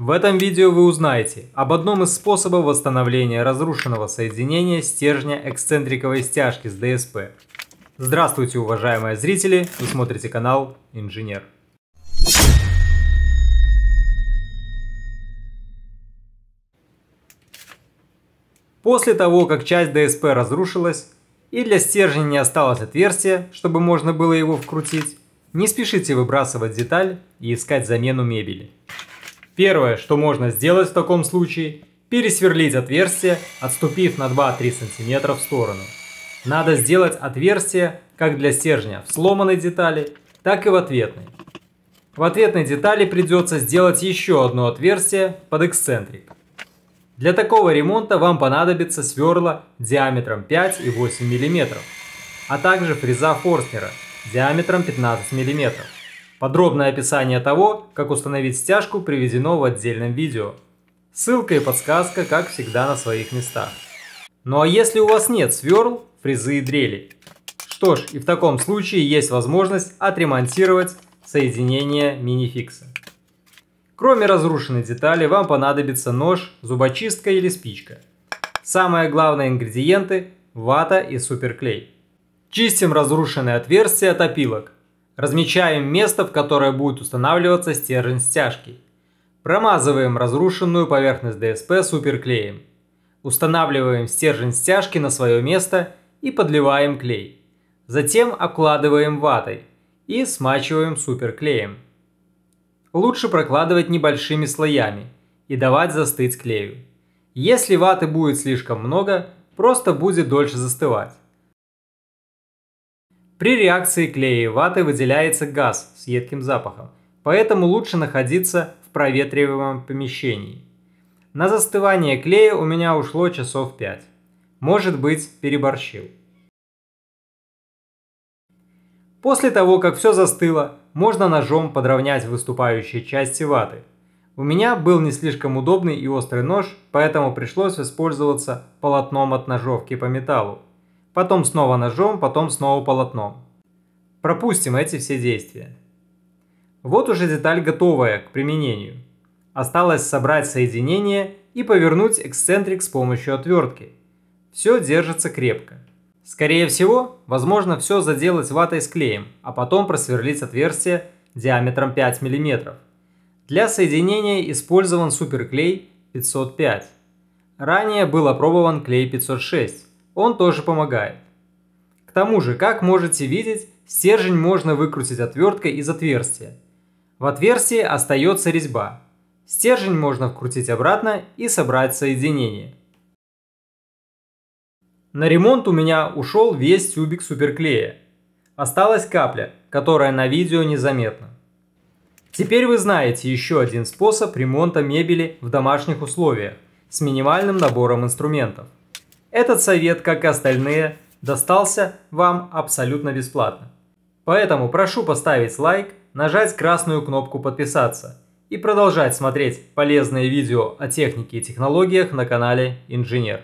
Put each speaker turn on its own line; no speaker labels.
В этом видео вы узнаете об одном из способов восстановления разрушенного соединения стержня эксцентриковой стяжки с ДСП. Здравствуйте, уважаемые зрители! Вы смотрите канал Инженер. После того, как часть ДСП разрушилась и для стержня не осталось отверстия, чтобы можно было его вкрутить, не спешите выбрасывать деталь и искать замену мебели. Первое, что можно сделать в таком случае, пересверлить отверстие, отступив на 2-3 см в сторону. Надо сделать отверстие как для стержня в сломанной детали, так и в ответной. В ответной детали придется сделать еще одно отверстие под эксцентрик. Для такого ремонта вам понадобится сверла диаметром 5 и 8 мм, а также фреза Форстнера диаметром 15 мм. Подробное описание того, как установить стяжку, приведено в отдельном видео. Ссылка и подсказка, как всегда, на своих местах. Ну а если у вас нет сверл, фрезы и дрели? Что ж, и в таком случае есть возможность отремонтировать соединение минификса. Кроме разрушенной детали, вам понадобится нож, зубочистка или спичка. Самые главные ингредиенты – вата и суперклей. Чистим разрушенные отверстия от опилок – Размечаем место, в которое будет устанавливаться стержень стяжки. Промазываем разрушенную поверхность ДСП суперклеем. Устанавливаем стержень стяжки на свое место и подливаем клей. Затем обкладываем ватой и смачиваем суперклеем. Лучше прокладывать небольшими слоями и давать застыть клею. Если ваты будет слишком много, просто будет дольше застывать. При реакции клея и ваты выделяется газ с едким запахом, поэтому лучше находиться в проветриваемом помещении. На застывание клея у меня ушло часов 5. Может быть, переборщил. После того, как все застыло, можно ножом подровнять выступающие части ваты. У меня был не слишком удобный и острый нож, поэтому пришлось воспользоваться полотном от ножовки по металлу потом снова ножом, потом снова полотном. Пропустим эти все действия. Вот уже деталь готовая к применению. Осталось собрать соединение и повернуть эксцентрик с помощью отвертки. Все держится крепко. Скорее всего, возможно все заделать ватой с клеем, а потом просверлить отверстие диаметром 5 мм. Для соединения использован суперклей 505. Ранее был опробован клей 506 он тоже помогает. К тому же, как можете видеть, стержень можно выкрутить отверткой из отверстия. В отверстии остается резьба. Стержень можно вкрутить обратно и собрать соединение. На ремонт у меня ушел весь тюбик суперклея. Осталась капля, которая на видео незаметна. Теперь вы знаете еще один способ ремонта мебели в домашних условиях с минимальным набором инструментов. Этот совет, как и остальные, достался вам абсолютно бесплатно. Поэтому прошу поставить лайк, нажать красную кнопку «Подписаться» и продолжать смотреть полезные видео о технике и технологиях на канале «Инженер».